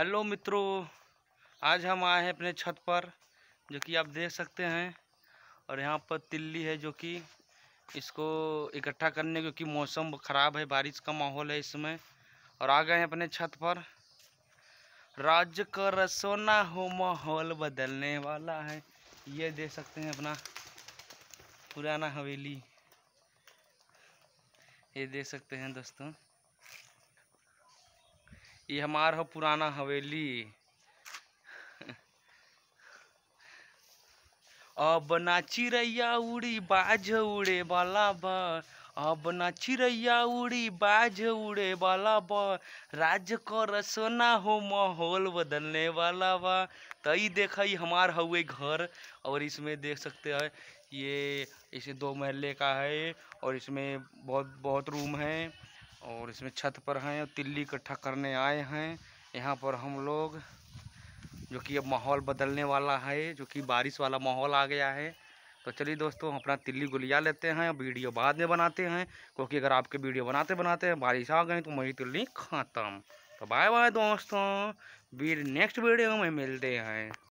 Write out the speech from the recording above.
hello मित्रों आज हम आए हैं अपने छत पर जो कि आप देख सकते हैं और यहाँ पर तिल्ली है जो कि इसको इकट्ठा करने क्योंकि मौसम ख़राब है बारिश का माहौल है इसमें और आ गए हैं अपने छत पर राज्य का रसोना हो माहौल बदलने वाला है ये देख सकते हैं अपना पुराना हवेली ये देख सकते हैं दोस्तों ये हमार हो पुराना हवेली अब ना चिड़ैया उड़ी बाज उड़े वाला ब अब न चिड़ैया उड़ी बाज उड़े वाला ब राज कर सोना हो माहौल बदलने वाला बा तई देख हमार हुए घर और इसमें देख सकते हैं ये इसे दो महले का है और इसमें बहुत बहुत रूम है इसमें छत पर हैं तिल्ली इकट्ठा करने आए हैं यहाँ पर हम लोग जो कि अब माहौल बदलने वाला है जो कि बारिश वाला माहौल आ गया है तो चलिए दोस्तों अपना तिल्ली गुलिया लेते हैं वीडियो बाद में बनाते हैं क्योंकि अगर आपके वीडियो बनाते बनाते हैं बारिश आ गई तो मेरी तिल्ली ख़त्म तो बाय बाय दोस्तों वीर नेक्स्ट वीडियो में मिलते हैं